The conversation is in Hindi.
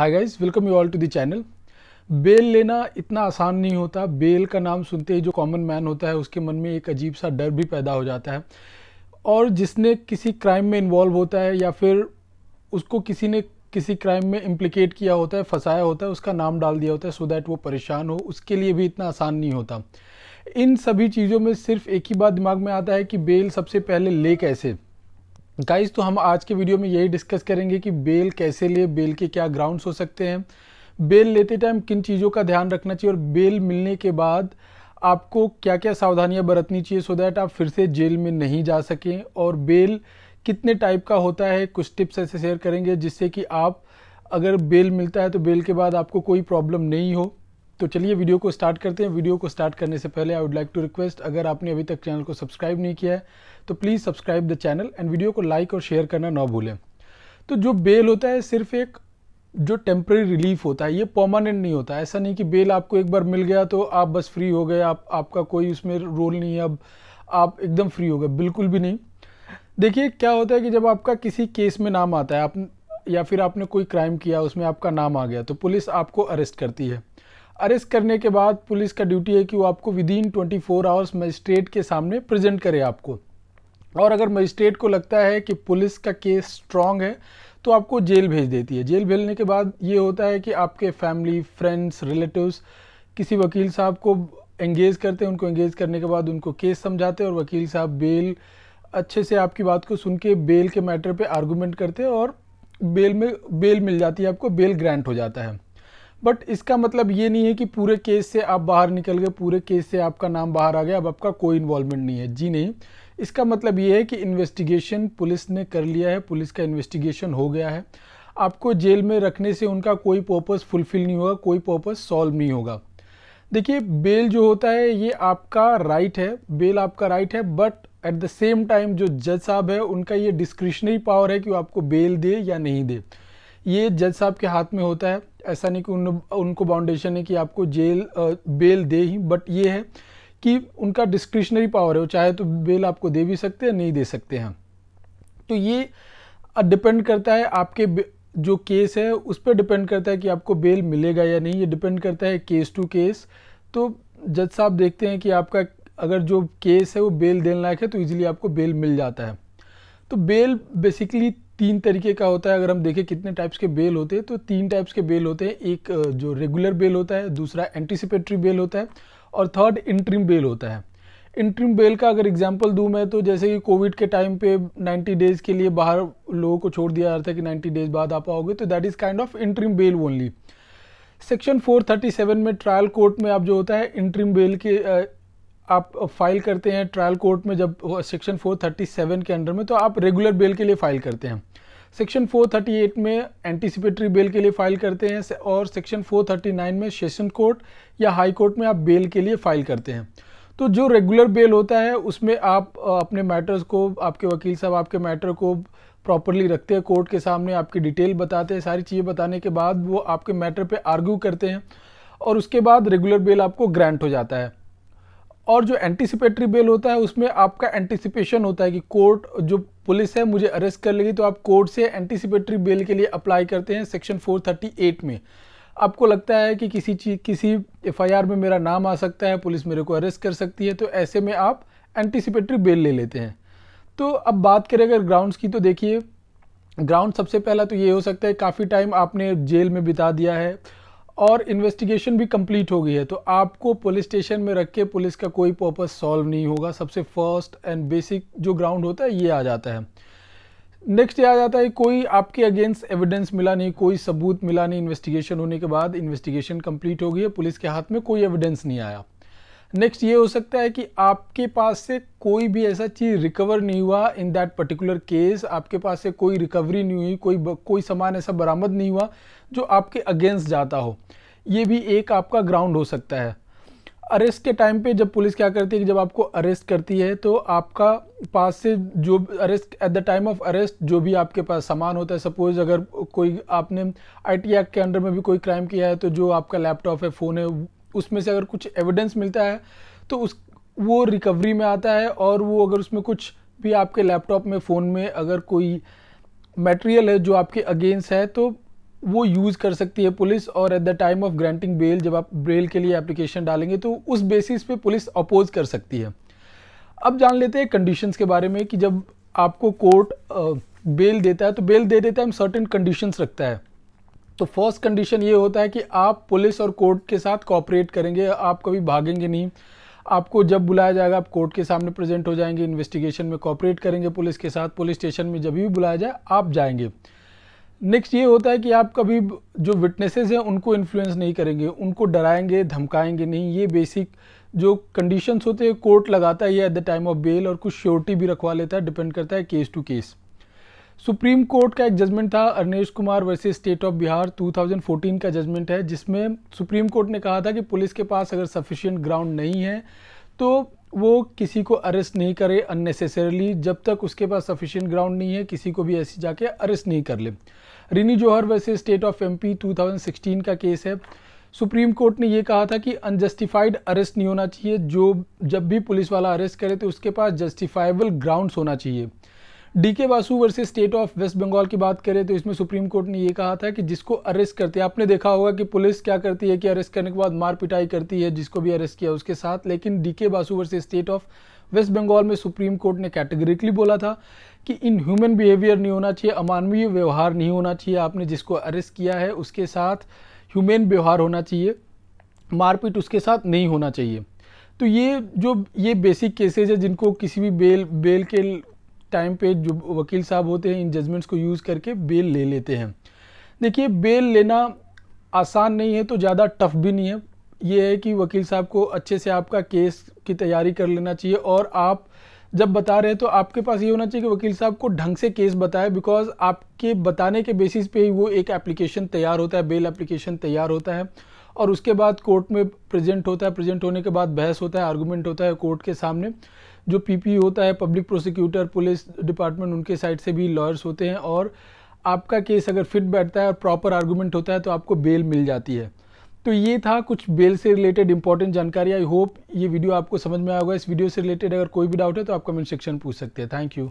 hi guys welcome you all to the channel bail लेना इतना आसान नहीं होता बेल का नाम सुनते ही जो कॉमन मैन होता है उसके मन में एक अजीब सा डर भी पैदा हो जाता है और जिसने किसी क्राइम में इन्वॉल्व होता है या फिर उसको किसी ने किसी क्राइम में इम्प्लिकेट किया होता है फंसाया होता है उसका नाम डाल दिया होता है सो so दैट वो परेशान हो उसके लिए भी इतना आसान नहीं होता इन सभी चीज़ों में सिर्फ एक ही बात दिमाग में आता है कि बेल सबसे पहले ले कैसे गाइस तो हम आज के वीडियो में यही डिस्कस करेंगे कि बेल कैसे ले बेल के क्या ग्राउंड्स हो सकते हैं बेल लेते टाइम किन चीज़ों का ध्यान रखना चाहिए और बेल मिलने के बाद आपको क्या क्या सावधानियां बरतनी चाहिए सो दैट आप फिर से जेल में नहीं जा सकें और बेल कितने टाइप का होता है कुछ टिप्स ऐसे शेयर करेंगे जिससे कि आप अगर बेल मिलता है तो बेल के बाद आपको कोई प्रॉब्लम नहीं हो तो चलिए वीडियो को स्टार्ट करते हैं वीडियो को स्टार्ट करने से पहले I would like to request अगर आपने अभी तक चैनल को सब्सक्राइब नहीं किया है तो please subscribe the channel and video को लाइक और शेयर करना ना भूलें तो जो बेल होता है सिर्फ एक जो टेम्प्रेरी रिलीफ होता है ये परमानेंट नहीं होता ऐसा नहीं कि बेल आपको एक बार मिल गया तो आप बस फ्री हो गए आप आपका कोई उसमें रोल नहीं है अब आप एकदम फ्री हो गए बिल्कुल भी नहीं देखिए क्या होता है कि जब आपका किसी केस में नाम आता है आप या फिर आपने कोई क्राइम किया उसमें आपका नाम आ गया तो पुलिस आपको अरेस्ट करती है अरेस्ट करने के बाद पुलिस का ड्यूटी है कि वो आपको within twenty four hours magistrate के सामने प्रेजेंट करे आपको और अगर मजिस्ट्रेट को लगता है कि पुलिस का केस स्ट्रांग है तो आपको जेल भेज देती है जेल भेजने के बाद ये होता है कि आपके फैमिली फ्रेंड्स रिलेटिव्स किसी वकील साहब को एंगेज करते हैं उनको एंगेज करने के बाद उनको केस समझाते हैं और वकील साहब बेल अच्छे से आपकी बात को सुन के बेल के मैटर पे आर्गूमेंट करते हैं और बेल में बेल मिल जाती है आपको बेल ग्रांट हो जाता है बट इसका मतलब ये नहीं है कि पूरे केस से आप बाहर निकल गए पूरे केस से आपका नाम बाहर आ गया अब आपका कोई इन्वॉल्वमेंट नहीं है जी नहीं इसका मतलब ये है कि इन्वेस्टिगेशन पुलिस ने कर लिया है पुलिस का इन्वेस्टिगेशन हो गया है आपको जेल में रखने से उनका कोई पर्पज़ फुलफ़िल नहीं होगा कोई पर्पज़ सॉल्व नहीं होगा देखिए बेल जो होता है ये आपका राइट है बेल आपका राइट है but at the same time जो जज साहब है उनका ये डिस्क्रिशनरी पावर है कि वो आपको बेल दे या नहीं दे ये जज साहब के हाथ में होता है ऐसा नहीं कि उन उनको बाउंडेशन है कि आपको जेल बेल दे ही बट ये है कि उनका डिस्क्रिशनरी पावर है वो चाहे तो बेल आपको दे भी सकते हैं नहीं दे सकते हैं तो ये डिपेंड करता है आपके जो केस है उस पर डिपेंड करता है कि आपको बेल मिलेगा या नहीं ये डिपेंड करता है केस टू केस तो जज साहब देखते हैं कि आपका अगर जो केस है वो बेल देने लायक है तो इजीली आपको बेल मिल जाता है तो बेल बेसिकली तीन तरीके का होता है अगर हम देखें कितने टाइप्स के बेल होते हैं तो तीन टाइप्स के बेल होते हैं एक जो रेगुलर बेल होता है दूसरा एंटीसिपेटरी बेल होता है और थर्ड इंट्रीम बेल होता है इंट्रीम बेल का अगर एग्जाम्पल दूँ मैं तो जैसे कि कोविड के टाइम पे 90 डेज़ के लिए बाहर लोगों को छोड़ दिया जाता है कि 90 डेज़ बाद आप आओगे तो that is kind of interim bail only section 437 में ट्रायल कोर्ट में आप जो होता है इंट्रीम बेल के आप फाइल करते हैं ट्रायल कोर्ट में जब सेक्शन 437 के अंडर में तो आप रेगुलर बेल के लिए फाइल करते हैं सेक्शन 438 में एंटिसिपेटरी बेल के लिए फाइल करते हैं और सेक्शन 439 में सेशन कोर्ट या हाई कोर्ट में आप बेल के लिए फाइल करते हैं तो जो रेगुलर बेल होता है उसमें आप अपने मैटर्स को आपके वकील साहब आपके मैटर को प्रॉपरली रखते हैं कोर्ट के सामने आपकी डिटेल बताते हैं सारी चीज़ें बताने के बाद वो आपके मैटर पे आर्ग्यू करते हैं और उसके बाद रेगुलर बेल आपको ग्रांट हो जाता है और जो एंटीसिपेटरी बेल होता है उसमें आपका एंटिसिपेशन होता है कि कोर्ट जो पुलिस है मुझे अरेस्ट कर लेगी तो आप कोर्ट से एंटिसिपेटरी बेल के लिए अप्लाई करते हैं सेक्शन 438 में आपको लगता है कि किसी चीज़ किसी एफआईआर में मेरा नाम आ सकता है पुलिस मेरे को अरेस्ट कर सकती है तो ऐसे में आप एंटिसिपेटरी बेल ले लेते हैं तो अब बात करें अगर ग्राउंड्स की तो देखिए ग्राउंड सबसे पहला तो ये हो सकता है काफ़ी टाइम आपने जेल में बिता दिया है और इन्वेस्टिगेशन भी कंप्लीट हो गई है तो आपको पुलिस स्टेशन में रख के पुलिस का कोई पर्पज सॉल्व नहीं होगा सबसे फर्स्ट एंड बेसिक जो ग्राउंड होता है ये आ जाता है नेक्स्ट ये आ जाता है कोई आपके अगेंस्ट एविडेंस मिला नहीं कोई सबूत मिला नहीं इन्वेस्टिगेशन होने के बाद इन्वेस्टिगेशन कंप्लीट हो गई है पुलिस के हाथ में कोई एविडेंस नहीं आया नेक्स्ट ये हो सकता है कि आपके पास से कोई भी ऐसा चीज़ रिकवर नहीं हुआ इन दैट पर्टिकुलर केस आपके पास से कोई रिकवरी नहीं हुई कोई कोई सामान ऐसा बरामद नहीं हुआ जो आपके अगेंस्ट जाता हो ये भी एक आपका ग्राउंड हो सकता है अरेस्ट के टाइम पे जब पुलिस क्या करती है कि जब आपको अरेस्ट करती है तो आपका पास से जो arrest at the time of arrest जो भी आपके पास सामान होता है सपोज अगर कोई आपने आई टी एक्ट के अंडर में भी कोई क्राइम किया है तो जो आपका लैपटॉप है फ़ोन है उसमें से अगर कुछ एविडेंस मिलता है तो उस वो रिकवरी में आता है और वो अगर उसमें कुछ भी आपके लैपटॉप में फ़ोन में अगर कोई मटेरियल है जो आपके अगेंस्ट है तो वो यूज़ कर सकती है पुलिस और at the time of granting bail जब आप बेल के लिए एप्लीकेशन डालेंगे तो उस बेसिस पे पुलिस अपोज कर सकती है अब जान लेते हैं कंडीशंस के बारे में कि जब आपको कोर्ट बेल देता है तो बेल दे देता है हम सर्टेन कंडीशंस रखता है तो फर्स्ट कंडीशन ये होता है कि आप पुलिस और कोर्ट के साथ कॉपरेट करेंगे आप कभी भागेंगे नहीं आपको जब बुलाया जाएगा आप कोर्ट के सामने प्रेजेंट हो जाएंगे इन्वेस्टिगेशन में कॉपरेट करेंगे पुलिस के साथ पुलिस स्टेशन में जब भी बुलाया जाए आप जाएंगे नेक्स्ट ये होता है कि आप कभी जो विटनेसेस हैं उनको इन्फ्लुएंस नहीं करेंगे उनको डराएंगे धमकाएंगे नहीं ये बेसिक जो कंडीशंस होते हैं कोर्ट लगाता है ये at the time of bail और कुछ श्योरिटी भी रखवा लेता है डिपेंड करता है case to case supreme court का एक जजमेंट था Arnesh Kumar versus state of Bihar 2014 का जजमेंट है जिसमें सुप्रीम कोर्ट ने कहा था कि पुलिस के पास अगर सफिशियंट ग्राउंड नहीं है तो वो किसी को अरेस्ट नहीं करे अननेसेसरली जब तक उसके पास सफिशिएंट ग्राउंड नहीं है किसी को भी ऐसे जाके अरेस्ट नहीं कर ले रिनी जौहर वैसे स्टेट ऑफ एम पी का केस है सुप्रीम कोर्ट ने ये कहा था कि अनजस्टिफाइड अरेस्ट नहीं होना चाहिए जो जब भी पुलिस वाला अरेस्ट करे तो उसके पास जस्टिफाइबल ग्राउंड्स होना चाहिए D K Basu versus state of West Bengal की बात करें तो इसमें सुप्रीम कोर्ट ने यह कहा था कि जिसको अरेस्ट करते हैं आपने देखा होगा कि पुलिस क्या करती है कि अरेस्ट करने के बाद मार पिटाई करती है जिसको भी अरेस्ट किया उसके साथ लेकिन D K Basu versus state of West Bengal में सुप्रीम कोर्ट ने कैटेगरिकली बोला था कि इन ह्यूमन बिहेवियर नहीं होना चाहिए अमानवीय व्यवहार नहीं होना चाहिए आपने जिसको अरेस्ट किया है उसके साथ ह्यूमन व्यवहार होना चाहिए मारपीट उसके साथ नहीं होना चाहिए तो ये जो ये बेसिक केसेज है जिनको किसी भी बेल बेल के टाइम पे जो वकील साहब होते हैं इन जजमेंट्स को यूज़ करके बेल ले लेते हैं देखिए बेल लेना आसान नहीं है तो ज़्यादा टफ भी नहीं है ये है कि वकील साहब को अच्छे से आपका केस की तैयारी कर लेना चाहिए और आप जब बता रहे हैं तो आपके पास ये होना चाहिए कि वकील साहब को ढंग से केस बताए बिकॉज आपके बताने के बेसिस पे ही वो एक एप्लीकेशन तैयार होता है बेल एप्लीकेशन तैयार होता है और उसके बाद कोर्ट में प्रेजेंट होता है प्रेजेंट होने के बाद बहस होता है आर्गूमेंट होता है कोर्ट के सामने जो पीपी e होता है पब्लिक प्रोसिक्यूटर पुलिस डिपार्टमेंट उनके साइड से भी लॉयर्स होते हैं और आपका केस अगर फिट बैठता है और प्रॉपर आर्गूमेंट होता है तो आपको बेल मिल जाती है तो ये था कुछ बेल से रिलेटेड इंपॉर्टेंट जानकारी आई होप ये वीडियो आपको समझ में आया होगा इस वीडियो से रिलेटेड अगर कोई भी डाउट है तो आप कमेंट सेक्शन पूछ सकते हैं थैंक यू